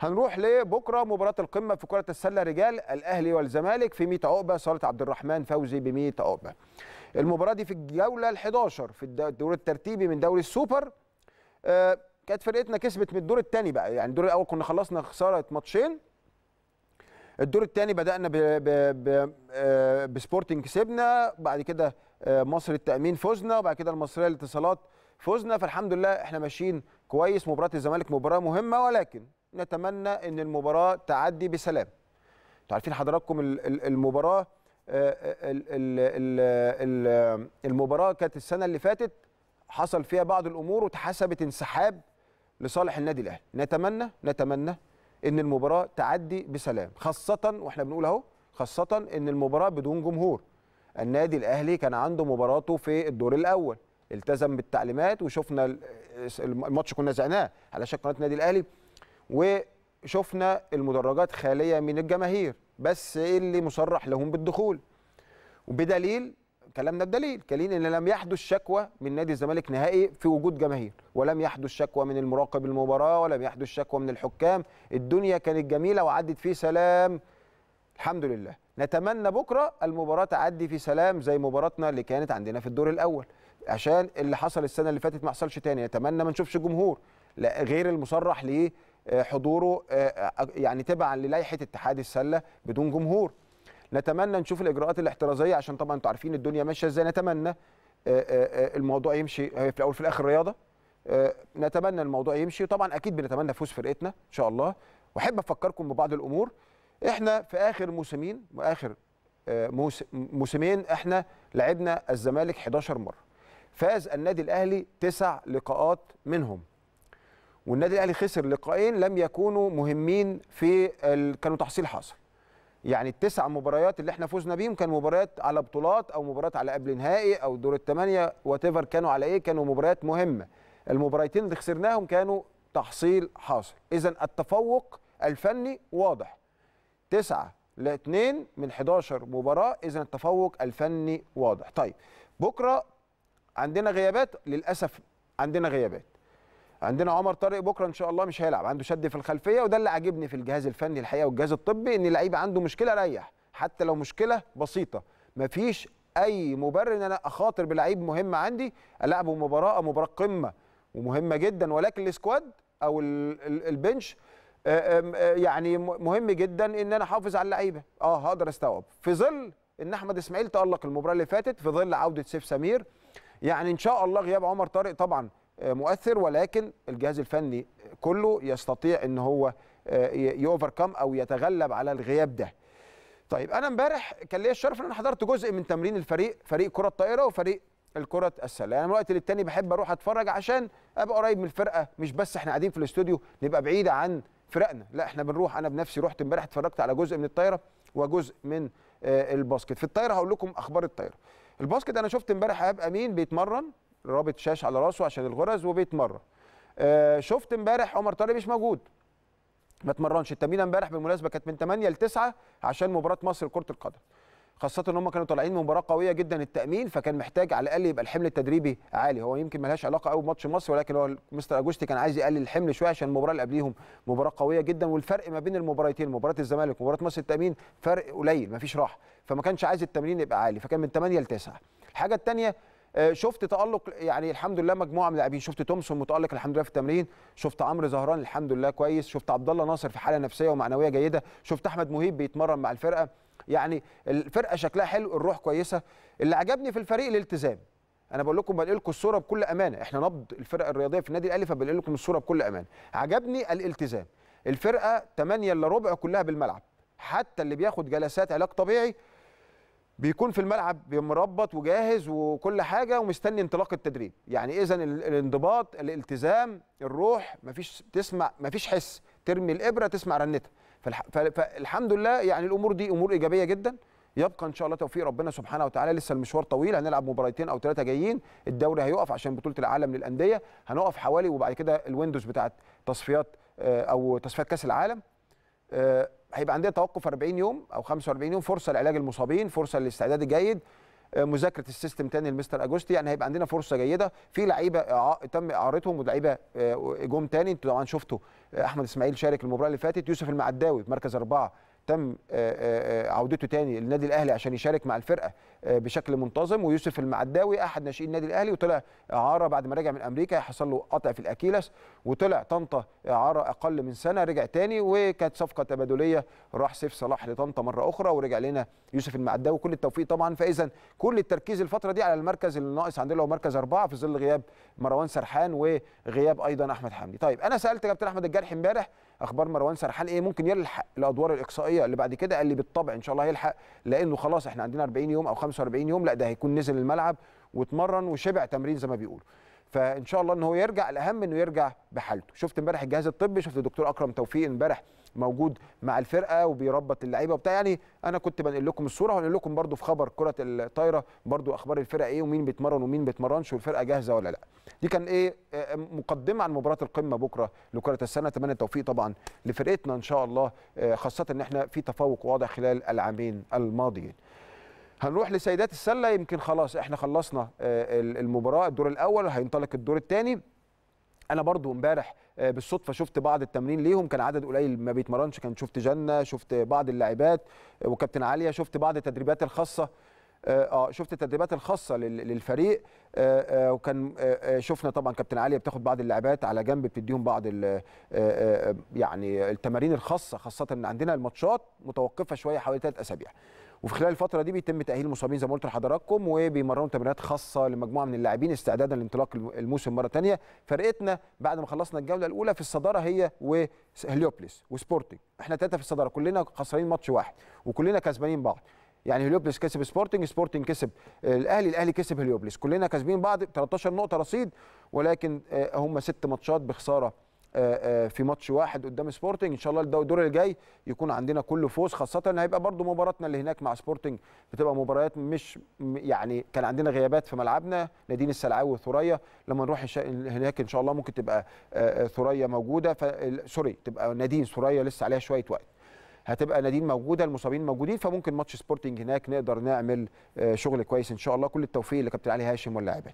هنروح لبكره مباراه القمه في كره السله رجال الاهلي والزمالك في 100 عقبه صاله عبد الرحمن فوزي ب 100 عقبه المباراه دي في الجوله ال11 في الدور الترتيبي من دوري السوبر آه كانت فرقتنا كسبت من الدور الثاني بقى يعني الدور الاول كنا خلصنا خساره ماتشين الدور الثاني بدانا ب ب ب آه، بسبورتنج كسبنا بعد كده آه، مصر التامين فزنا وبعد كده المصريه للاتصالات فزنا فالحمد لله احنا ماشيين كويس مباراه الزمالك مباراه مهمه ولكن نتمنى ان المباراه تعدي بسلام انتوا عارفين حضراتكم المباراه آه، آه، المباراه كانت السنه اللي فاتت حصل فيها بعض الامور وتحسبت انسحاب لصالح النادي الاهلي نتمنى نتمنى ان المباراه تعدي بسلام خاصه واحنا بنقول اهو خاصه ان المباراه بدون جمهور النادي الاهلي كان عنده مباراته في الدور الاول التزم بالتعليمات وشفنا الماتش كنا زعناه على شكل قناه النادي الاهلي وشفنا المدرجات خاليه من الجماهير بس ايه اللي مصرح لهم بالدخول وبدليل كلامنا بدليل كلين ان لم يحدث شكوى من نادي الزمالك نهائي في وجود جماهير ولم يحدث شكوى من المراقب المباراه ولم يحدث شكوى من الحكام الدنيا كانت جميله وعدت فيه سلام الحمد لله نتمنى بكره المباراه تعدي في سلام زي مباراتنا اللي كانت عندنا في الدور الاول عشان اللي حصل السنه اللي فاتت ما حصلش تاني نتمنى ما نشوفش جمهور لا غير المصرح ليه آه، حضوره آه، يعني تبعا للائحه اتحاد السله بدون جمهور نتمنى نشوف الاجراءات الاحترازيه عشان طبعا انتوا عارفين الدنيا ماشيه ازاي نتمنى آه، الموضوع يمشي في الاول في الاخر رياضه نتمنى الموضوع يمشي طبعا اكيد بنتمنى فوز فرقتنا ان شاء الله واحب افكركم ببعض الامور احنا في اخر موسمين واخر آه، موسمين احنا لعبنا الزمالك 11 مره فاز النادي الاهلي تسع لقاءات منهم والنادي الاهلي خسر لقاءين لم يكونوا مهمين في ال... كانوا تحصيل حاصل يعني التسع مباريات اللي احنا فزنا بيهم كانوا مباريات على بطولات او مباريات على قبل نهائي او دور الثمانيه وات كانوا على ايه كانوا مباريات مهمه المباريتين اللي خسرناهم كانوا تحصيل حاصل اذا التفوق الفني واضح 9 ل 2 من 11 مباراه اذا التفوق الفني واضح طيب بكره عندنا غيابات للاسف عندنا غيابات عندنا عمر طارق بكره ان شاء الله مش هيلعب عنده شد في الخلفيه وده اللي عاجبني في الجهاز الفني الحقيقه والجهاز الطبي ان اللعيب عنده مشكله ريح حتى لو مشكله بسيطه مفيش اي مبرر ان انا اخاطر بلعيب مهم عندي العبه مباراه مباراه قمه ومهمه جدا ولكن السكواد او البنش آه، آه، يعني مهم جدا ان انا احافظ على اللعيبه اه هقدر استوعب في ظل ان احمد اسماعيل تالق المباراه اللي فاتت في ظل عوده سيف سمير يعني ان شاء الله غياب عمر طارق طبعا آه، مؤثر ولكن الجهاز الفني كله يستطيع ان هو يوفر كام او يتغلب على الغياب ده طيب انا امبارح كان ليا الشرف ان انا حضرت جزء من تمرين الفريق فريق كره الطائره وفريق الكره السله أنا يعني من الوقت للتاني بحب اروح اتفرج عشان ابقى قريب من الفرقه مش بس احنا قاعدين في الاستوديو نبقى بعيد عن فرقنا لا احنا بنروح انا بنفسي رحت امبارح اتفرجت على جزء من الطايره وجزء من آه، الباسكت في الطايره هقول لكم اخبار الطايره الباسكت انا شفت امبارح ايهاب امين بيتمرن رابط شاش على راسه عشان الغرز وبيتمرن آه، شفت امبارح عمر طارق مش موجود ما اتمرنش التمرين امبارح بالمناسبه كانت من 8 ل 9 عشان مباراه مصر كره القدم خاصه ان هم كانوا طالعين مباراه قويه جدا التامين فكان محتاج على الاقل يبقى الحمل التدريبي عالي هو يمكن ملهاش علاقه قوي بماتش مصر ولكن هو مستر اجوستي كان عايز يقلل الحمل شويه عشان المباراه اللي قبليهم مباراه قويه جدا والفرق ما بين المباراتين مباراه الزمالك ومباراه مصر التامين فرق قليل ما فيش راحه فما كانش عايز التمرين يبقى عالي فكان من 8 ل 9 الحاجه الثانيه آه، شفت تالق يعني الحمد لله مجموعه من اللاعبين شفت تومسون متالق الحمد لله في التمرين شفت عمرو زهران الحمد لله كويس شفت عبد الله ناصر في حاله نفسيه ومعنويه جيده شفت احمد مهيب بيتمرن مع الفرقه يعني الفرقه شكلها حلو الروح كويسه اللي عجبني في الفريق الالتزام انا بقول لكم بنقل لكم الصوره بكل امانه احنا نبض الفرق الرياضيه في النادي الاهلي فبنقل لكم الصوره بكل امانه عجبني الالتزام الفرقه 8 الا ربع كلها بالملعب حتى اللي بياخد جلسات علاج طبيعي بيكون في الملعب مربط وجاهز وكل حاجه ومستني انطلاق التدريب يعني اذا الانضباط الالتزام الروح مفيش تسمع مفيش حس ترمي الابره تسمع رنتها فالحمد لله يعني الامور دي امور ايجابيه جدا يبقى ان شاء الله توفيق ربنا سبحانه وتعالى لسه المشوار طويل هنلعب مباراتين او ثلاثه جايين الدوري هيقف عشان بطوله العالم للانديه هنقف حوالي وبعد كده الويندوز بتاعت تصفيات آه، او تصفيات كاس العالم آه، هيبقى عندنا توقف 40 يوم او 45 يوم فرصه لعلاج المصابين فرصه للاستعداد الجيد آه، مذاكره السيستم تاني لمستر اجوستي يعني هيبقى عندنا فرصه جيده في لعيبه تم اعارتهم ولعيبه آه، جم تاني انتوا طبعا شفتوا احمد اسماعيل شارك المباراه اللي فاتت يوسف المعداوي في مركز اربعه تم آه، آه، آه، عودته تاني للنادي الاهلي عشان يشارك مع الفرقه بشكل منتظم ويوسف المعداوي احد ناشئين النادي الاهلي وطلع اعاره بعد ما رجع من امريكا حصل له قطع في الاكيلس وطلع طنطا اعاره اقل من سنه رجع تاني وكانت صفقه تبادليه راح سيف صلاح لطنطا مره اخرى ورجع لنا يوسف المعداوي كل التوفيق طبعا فاذا كل التركيز الفتره دي على المركز اللي ناقص عندنا هو مركز اربعه في ظل غياب مروان سرحان وغياب ايضا احمد حمدي طيب انا سالت كابتن احمد الجرح امبارح اخبار مروان سرحان ايه ممكن يلحق الادوار الاقصائيه اللي بعد كده قال لي بالطبع ان شاء الله هيلحق لانه خلاص احنا عندنا 40 يوم او 45 يوم لا ده هيكون نزل الملعب واتمرن وشبع تمرين زي ما بيقولوا فان شاء الله ان هو يرجع الاهم انه يرجع بحالته شفت امبارح الجهاز الطبي شفت الدكتور اكرم توفيق امبارح موجود مع الفرقه وبيربط اللعيبه وبتاع يعني انا كنت بنقل لكم الصوره وهنقول لكم برده في خبر كره الطايره برده اخبار الفرقه ايه ومين بيتمرن ومين بيتمرنش والفرقه جاهزه ولا لا دي كان ايه آه، آه، مقدمه عن مباراه القمه بكره لكره السنه اتمنى التوفيق طبعا لفرقتنا ان شاء الله آه، خاصه ان احنا في تفوق واضح خلال العامين الماضيين هنروح لسيدات السله يمكن خلاص احنا خلصنا المباراه الدور الاول هينطلق الدور الثاني انا برضو امبارح آه، بالصدفه شفت بعض التمرين ليهم كان عدد قليل ما بيتمرنش كان شفت جنه شفت بعض اللاعبات آه، وكابتن عاليه شفت بعض التدريبات الخاصه آه،, اه شفت التدريبات الخاصه للفريق آه، آه، وكان شفنا طبعا كابتن علي بتاخد بعض اللاعبات على جنب بتديهم بعض يعني التمارين الخاصه خاصه ان عندنا الماتشات متوقفه شويه حوالي ثلاث اسابيع وفي خلال الفتره دي بيتم تاهيل المصابين زي ما قلت لحضراتكم وبيمرنوا تمرينات خاصه لمجموعه من اللاعبين استعدادا لانطلاق الموسم مره ثانيه فرقتنا بعد ما خلصنا الجوله الاولى في الصداره هي وهليوبليس وسبورتنج احنا ثلاثه في الصداره كلنا خسرانين ماتش واحد وكلنا كسبانين بعض يعني هليوبلس كسب سبورتنج سبورتنج كسب آه، الاهلي الاهلي كسب هليوبلس كلنا كاسبين بعض 13 نقطه رصيد ولكن آه، هم ست ماتشات بخساره آه، في ماتش واحد قدام سبورتنج ان شاء الله الدور اللي جاي يكون عندنا كله فوز خاصه ان هيبقى برضو مباراتنا اللي هناك مع سبورتنج بتبقى مباريات مش يعني كان عندنا غيابات في ملعبنا نادين السلعاوي وثريا لما نروح هناك ان شاء الله ممكن تبقى ثريا موجوده سوري تبقى نادين ثريا لسه عليها شويه وقت هتبقى نادين موجوده المصابين موجودين فممكن ماتش سبورتنج هناك نقدر نعمل آه، شغل كويس ان شاء الله كل التوفيق لكابتن علي هاشم واللاعبين